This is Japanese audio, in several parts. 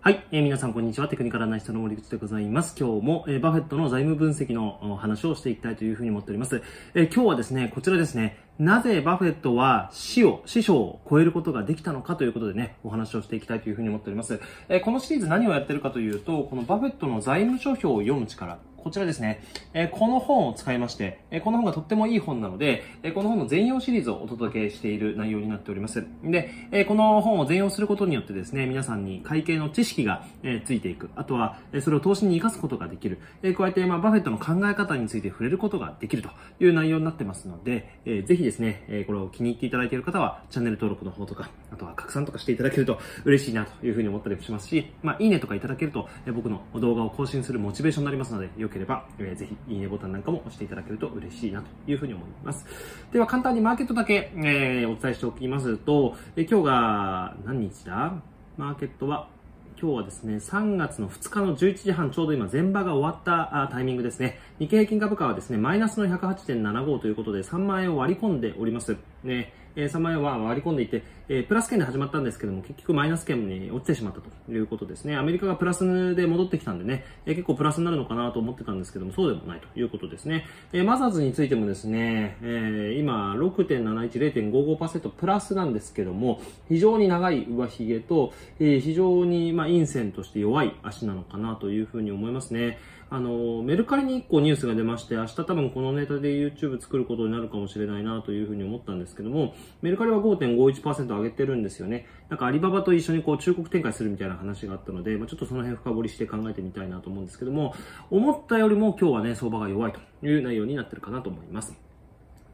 はい、えー、皆さんこんにちは。テクニカルアナリストの森口でございます。今日も、えー、バフェットの財務分析の話をしていきたいというふうに思っております。えー、今日はですね、こちらですね、なぜバフェットは死を、師匠を超えることができたのかということでね、お話をしていきたいというふうに思っております。えこのシリーズ何をやってるかというと、このバフェットの財務諸表を読む力こちらですね、えー、この本を使いまして、えー、この本がとってもいい本なので、えー、この本の全容シリーズをお届けしている内容になっております。で、えこの本を全容することによってですね、皆さんに会計の知識が、えついていく。あとは、えそれを投資に活かすことができる。え加えて、まあ、バフェットの考え方について触れることができるという内容になってますので、えぜひですね、えこれを気に入っていただいている方は、チャンネル登録の方とか、あとは拡散とかしていただけると嬉しいなというふうに思ったりもしますし、まあ、いいねとかいただけると、え僕の動画を更新するモチベーションになりますので、よけければ、えー、ぜひ、いいねボタンなんかも押していただけると嬉しいなというふうに思います。では、簡単にマーケットだけ、えー、お伝えしておきますと、えー、今日が何日だマーケットは、今日はですね、3月の2日の11時半、ちょうど今、前場が終わったタイミングですね。日経平均株価はですね、マイナスの108.75ということで、3万円を割り込んでおります。ね、えー、マ万は割り込んでいて、えー、プラス圏で始まったんですけども、結局マイナス圏に落ちてしまったということですね。アメリカがプラスで戻ってきたんでね、えー、結構プラスになるのかなと思ってたんですけども、そうでもないということですね。えー、マザーズについてもですね、えー、今、6.71、0.55%プラスなんですけども、非常に長い上髭と、えー、非常に、まあ、陰線として弱い足なのかなというふうに思いますね。あの、メルカリに1個ニュースが出まして、明日多分このネタで YouTube 作ることになるかもしれないなというふうに思ったんですけども、メルカリは5.51%上げてるんですよね。なんかアリババと一緒にこう中国展開するみたいな話があったので、まあ、ちょっとその辺深掘りして考えてみたいなと思うんですけども、思ったよりも今日はね、相場が弱いという内容になってるかなと思います。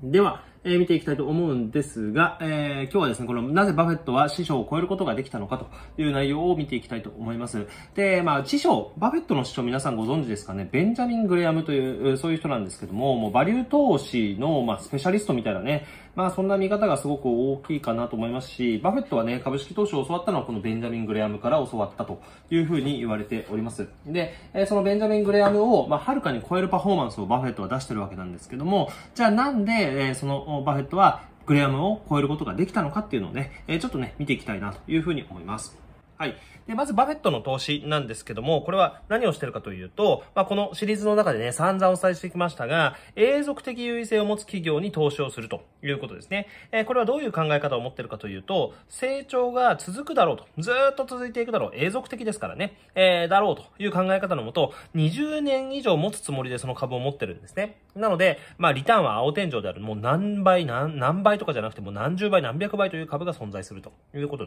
では、えー、見ていきたいと思うんですが、えー、今日はですね、このなぜバフェットは師匠を超えることができたのかという内容を見ていきたいと思います。で、まあ、師匠、バフェットの師匠皆さんご存知ですかね、ベンジャミン・グレアムという、そういう人なんですけども、もうバリュー投資の、まあ、スペシャリストみたいなね、まあ、そんな見方がすごく大きいかなと思いますし、バフェットはね、株式投資を教わったのはこのベンジャミン・グレアムから教わったというふうに言われております。で、えそのベンジャミン・グレアムを、まあ、はるかに超えるパフォーマンスをバフェットは出してるわけなんですけども、じゃあなんで、えその、のバフェットはグレアムを超えることができたのかっていうのをね、ちょっとね、見ていきたいなというふうに思います。はい。で、まずバフェットの投資なんですけども、これは何をしてるかというと、まあ、このシリーズの中でね、散々お伝えしてきましたが、永続的優位性を持つ企業に投資をするということですね。えー、これはどういう考え方を持ってるかというと、成長が続くだろうと、ずっと続いていくだろう、永続的ですからね、えー、だろうという考え方のもと、20年以上持つつもりでその株を持ってるんですね。なので、まあ、リターンは青天井である、もう何倍、何、何倍とかじゃなくて、もう何十倍、何百倍という株が存在するということ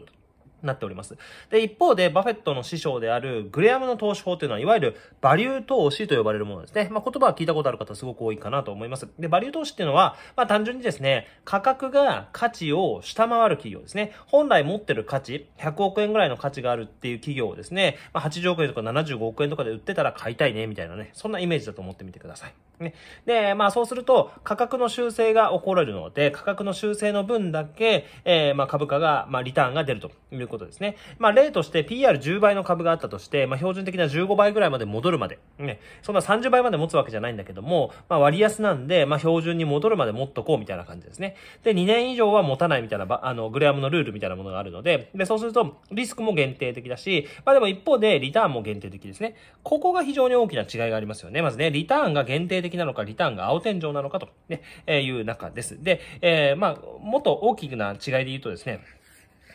なっております。で、一方で、バフェットの師匠であるグレアムの投資法というのは、いわゆるバリュー投資と呼ばれるものですね。まあ、言葉は聞いたことある方すごく多いかなと思います。で、バリュー投資っていうのは、まあ、単純にですね、価格が価値を下回る企業ですね。本来持ってる価値、100億円ぐらいの価値があるっていう企業をですね、まあ、80億円とか75億円とかで売ってたら買いたいね、みたいなね、そんなイメージだと思ってみてください。ね。で、まあそうすると、価格の修正が起これるので、価格の修正の分だけ、えー、まあ株価が、まあリターンが出るといういうことですね。まあ、例として PR10 倍の株があったとして、まあ、標準的な15倍ぐらいまで戻るまで、ね、そんな30倍まで持つわけじゃないんだけども、まあ、割安なんで、まあ、標準に戻るまで持っとこうみたいな感じですね。で、2年以上は持たないみたいな、あの、グレアムのルールみたいなものがあるので、で、そうすると、リスクも限定的だし、まあ、でも一方で、リターンも限定的ですね。ここが非常に大きな違いがありますよね。まずね、リターンが限定的なのか、リターンが青天井なのかと、ね、えー、いう中です。で、えー、まあ、もっと大きな違いで言うとですね、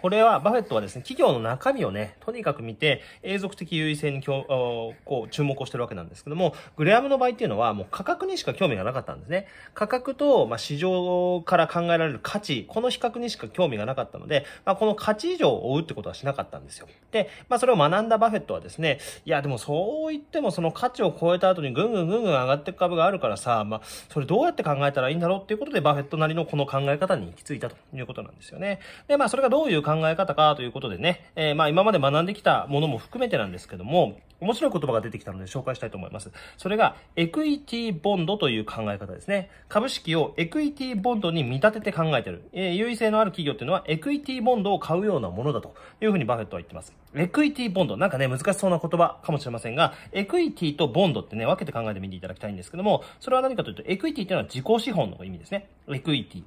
これはバフェットはですね、企業の中身をね、とにかく見て、永続的優位性にこう注目をしてるわけなんですけども、グレアムの場合っていうのはもう価格にしか興味がなかったんですね。価格と、ま市場から考えられる価値、この比較にしか興味がなかったので、まあ、この価値以上を追うってことはしなかったんですよ。で、まあそれを学んだバフェットはですね、いやでもそう言ってもその価値を超えた後にぐんぐんぐんぐん上がっていく株があるからさ、まあそれどうやって考えたらいいんだろうっていうことでバフェットなりのこの考え方に行き着いたということなんですよね。で、まあそれがどういう考考え方かということでね、えー、まあ今まで学んできたものも含めてなんですけども、面白い言葉が出てきたので紹介したいと思います。それが、エクイティボンドという考え方ですね。株式をエクイティボンドに見立てて考えてる。えー、優位性のある企業っていうのは、エクイティボンドを買うようなものだというふうにバフェットは言ってます。エクイティボンド、なんかね、難しそうな言葉かもしれませんが、エクイティとボンドってね、分けて考えてみていただきたいんですけども、それは何かというと、エクイティっていうのは自己資本の意味ですね。エクイティ。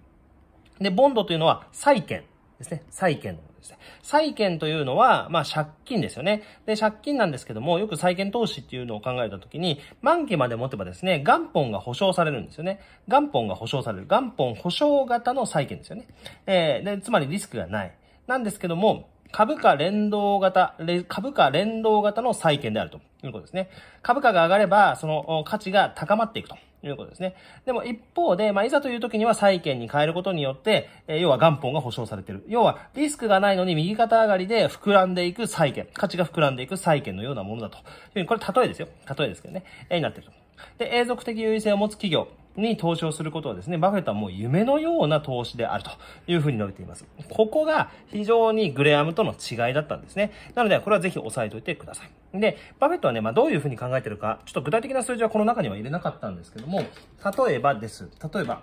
で、ボンドというのは債券ですね。債券のことですね。債券というのは、まあ、借金ですよね。で、借金なんですけども、よく債券投資っていうのを考えたときに、満期まで持てばですね、元本が保証されるんですよね。元本が保証される。元本保証型の債券ですよね。えー、で、つまりリスクがない。なんですけども、株価連動型、株価連動型の債券であるということですね。株価が上がれば、その価値が高まっていくということですね。でも一方で、まあ、いざという時には債券に変えることによって、え要は元本が保証されている。要は、リスクがないのに右肩上がりで膨らんでいく債券、価値が膨らんでいく債券のようなものだと。これ例えですよ。例えですけどね。えになってると。で、永続的優位性を持つ企業に投資をすることはですね、バフェットはもう夢のような投資であるというふうに述べています。ここが非常にグレアムとの違いだったんですね。なので、これはぜひ押さえておいてください。で、バフェットはね、まあ、どういうふうに考えてるか、ちょっと具体的な数字はこの中には入れなかったんですけども、例えばです。例えば、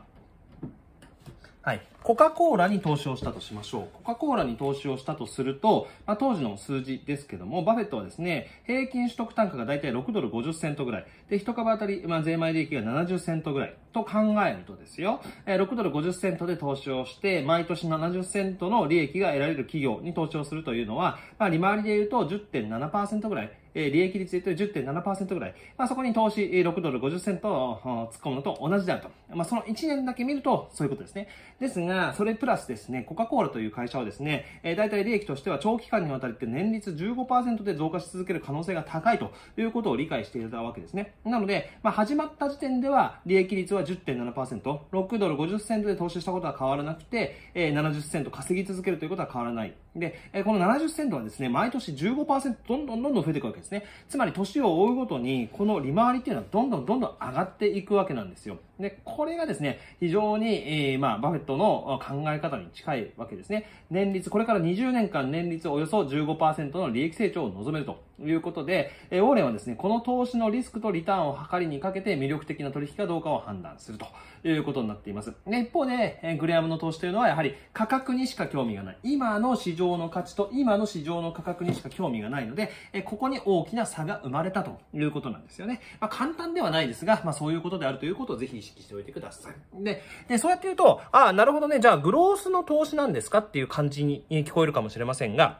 はい。コカ・コーラに投資をしたとしましょう。コカ・コーラに投資をしたとすると、まあ、当時の数字ですけども、バフェットはですね、平均取得単価がだいたい6ドル50セントぐらい。で、一株当たり、まあ、税前利益が70セントぐらいと考えるとですよ、え6ドル50セントで投資をして、毎年70セントの利益が得られる企業に投資をするというのは、まあ、利回りで言うと10.7%ぐらい。え利益率で言うと10.7%ぐらい。まあ、そこに投資6ドル50セントを突っ込むのと同じであると。まあ、その1年だけ見るとそういうことですね。ですが、それプラスですね、コカ・コーラという会社はですね、えー、大体利益としては長期間にわたって年率15%で増加し続ける可能性が高いということを理解していたわけですね。なので、まあ、始まった時点では利益率は10.7%、6ドル50セントで投資したことは変わらなくて、えー、70セント稼ぎ続けるということは変わらない。で、えー、この70セントはですね、毎年15%どんどんどんどん増えていくわけです。ですね。つまり年を追うごとに、この利回りっていうのはどんどんどんどん上がっていくわけなんですよ。で、これがですね、非常に、えー、まあ、バフェットの考え方に近いわけですね。年率、これから20年間年率およそ15%の利益成長を望めるということで、えー、ーレンはですね、この投資のリスクとリターンを図りにかけて魅力的な取引かどうかを判断するということになっています。で、一方で、えー、グレアムの投資というのはやはり価格にしか興味がない。今の市場の価値と今の市場の価格にしか興味がないので、えー、ここに大きな差が生まれたということなんですよね。まあ、簡単ではないですが、まあ、そういうことであるということをぜひ識しておいてください。で、でそうやって言うと、ああ、なるほどね、じゃあ、グロースの投資なんですかっていう感じに聞こえるかもしれませんが、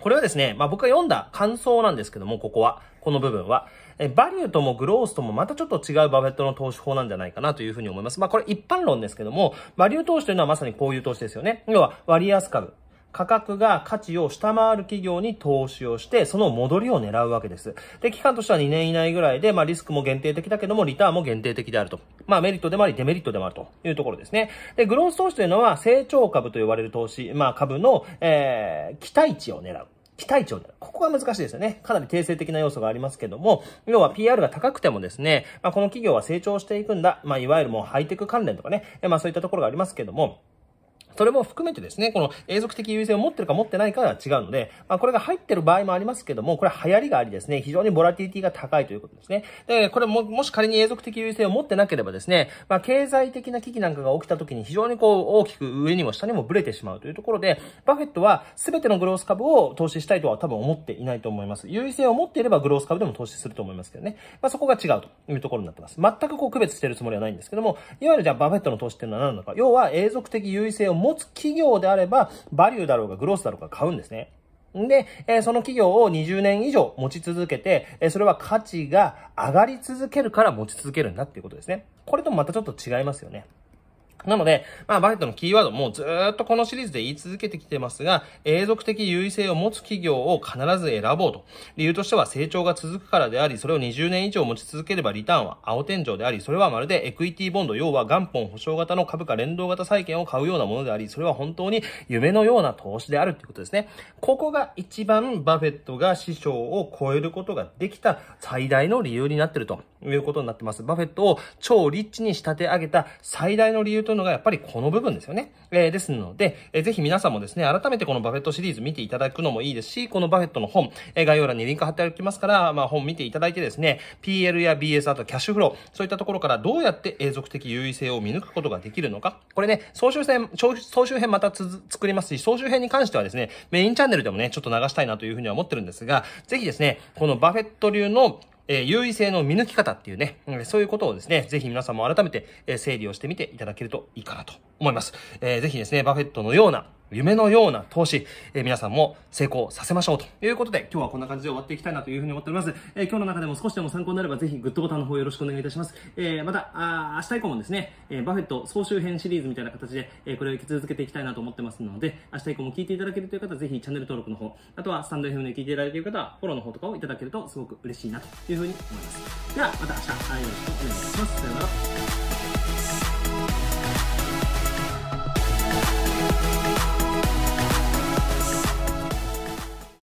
これはですね、まあ僕が読んだ感想なんですけども、ここは、この部分は。え、バリューともグロースともまたちょっと違うバフェットの投資法なんじゃないかなというふうに思います。まあこれ一般論ですけども、バリュー投資というのはまさにこういう投資ですよね。要は割安株。価格が価値を下回る企業に投資をして、その戻りを狙うわけです。で、期間としては2年以内ぐらいで、まあリスクも限定的だけども、リターンも限定的であると。まあメリットでもあり、デメリットでもあるというところですね。で、グロース投資というのは成長株と呼ばれる投資、まあ株の、えー、期待値を狙う。期待値を狙う。ここが難しいですよね。かなり定性的な要素がありますけども、要は PR が高くてもですね、まあ、この企業は成長していくんだ。まあ、いわゆるもうハイテク関連とかね、まあそういったところがありますけども、それも含めてですね、この永続的優位性を持ってるか持ってないかが違うので、まあ、これが入ってる場合もありますけども、これ流行りがありですね、非常にボラティティが高いということですね。で、これも、もし仮に永続的優位性を持ってなければですね、まあ、経済的な危機なんかが起きた時に非常にこう、大きく上にも下にもブレてしまうというところで、バフェットは全てのグロース株を投資したいとは多分思っていないと思います。優位性を持っていればグロース株でも投資すると思いますけどね。まあ、そこが違うというところになってます。全くこう、区別してるつもりはないんですけども、いわゆるじゃあバフェットの投資っていうのは何なのか。要は永続的優位性を持持つ企業であれば、バリューだろうがグロスだろうが買うんですね。で、えその企業を20年以上持ち続けて、えそれは価値が上がり続けるから持ち続けるんだっていうことですね。これともまたちょっと違いますよね。なので、まあ、バフェットのキーワードもずっとこのシリーズで言い続けてきてますが、永続的優位性を持つ企業を必ず選ぼうと。理由としては成長が続くからであり、それを20年以上持ち続ければリターンは青天井であり、それはまるでエクイティボンド、要は元本保証型の株価連動型債券を買うようなものであり、それは本当に夢のような投資であるということですね。ここが一番バフェットが師匠を超えることができた最大の理由になってると。いうことになってます。バフェットを超リッチに仕立て上げた最大の理由というのがやっぱりこの部分ですよね。えー、ですので、えー、ぜひ皆さんもですね、改めてこのバフェットシリーズ見ていただくのもいいですし、このバフェットの本、えー、概要欄にリンク貼っておきますから、まあ本見ていただいてですね、PL や BS、あとキャッシュフロー、そういったところからどうやって永続的優位性を見抜くことができるのか。これね、総集編、総集編また作りますし、総集編に関してはですね、メインチャンネルでもね、ちょっと流したいなというふうには思ってるんですが、ぜひですね、このバフェット流のえー、優位性の見抜き方っていうね、そういうことをですね、ぜひ皆さんも改めて、え整理をしてみていただけるといいかなと思います。えー、ぜひですね、バフェットのような夢のような投資、えー、皆さんも成功させましょうということで、今日はこんな感じで終わっていきたいなというふうに思っております。えー、今日の中でも少しでも参考になれば、ぜひグッドボタンの方よろしくお願いいたします。えー、また、あ明日以降もですね、えバフェット総集編シリーズみたいな形で、えこれを引き続けていきたいなと思ってますので、明日以降も聞いていただけるという方は、ぜひチャンネル登録の方、あとはスタンド FM で聞いていただいている方は、フォローの方とかをいただけるとすごく嬉しいなというふうに思います。では、また明日、よろしくお願いいたします。さよなら。